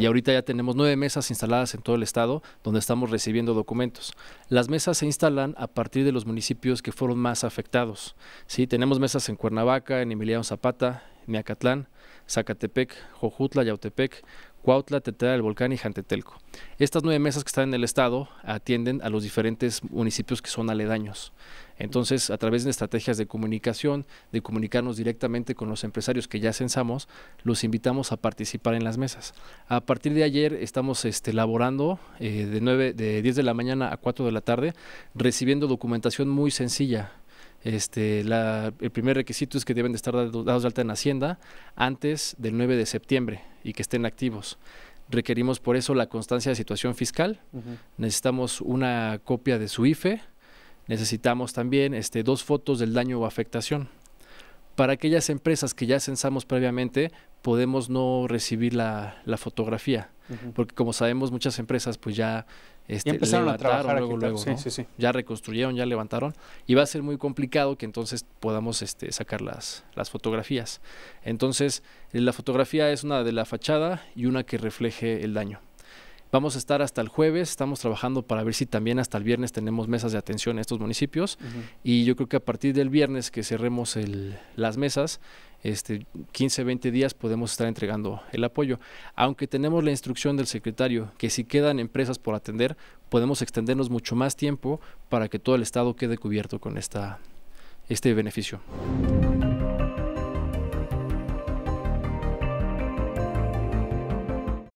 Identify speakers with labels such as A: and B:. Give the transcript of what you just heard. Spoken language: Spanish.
A: Y ahorita ya tenemos nueve mesas instaladas en todo el estado donde estamos recibiendo documentos. Las mesas se instalan a partir de los municipios que fueron más afectados. ¿sí? Tenemos mesas en Cuernavaca, en Emiliano Zapata, en Acatlán, Zacatepec, Jojutla, Yautepec, Cuautla, Tetera del Volcán y Jantetelco. Estas nueve mesas que están en el estado atienden a los diferentes municipios que son aledaños. Entonces, a través de estrategias de comunicación, de comunicarnos directamente con los empresarios que ya censamos, los invitamos a participar en las mesas. A partir de ayer estamos elaborando este, eh, de, 9, de 10 de la mañana a 4 de la tarde, recibiendo documentación muy sencilla este, el primer requisito es que deben de estar dados de alta en Hacienda antes del 9 de septiembre y que estén activos. Requerimos por eso la constancia de situación fiscal, necesitamos una copia de su IFE, necesitamos también este, dos fotos del daño o afectación. Para aquellas empresas que ya censamos previamente, podemos no recibir la, fotografía, porque como sabemos muchas empresas pues ya este, ya empezaron a trabajar luego, Ya reconstruyeron, ya levantaron. Y va a ser muy complicado que entonces podamos este, sacar las, las fotografías. Entonces, eh, la fotografía es una de la fachada y una que refleje el daño. Vamos a estar hasta el jueves, estamos trabajando para ver si también hasta el viernes tenemos mesas de atención en estos municipios. Y yo creo que a partir del viernes que cerremos las mesas, este, 15, 20 días podemos estar entregando el apoyo. Aunque tenemos la instrucción del secretario que si quedan empresas por atender, podemos extendernos mucho más tiempo para que todo el Estado quede cubierto con esta, este beneficio.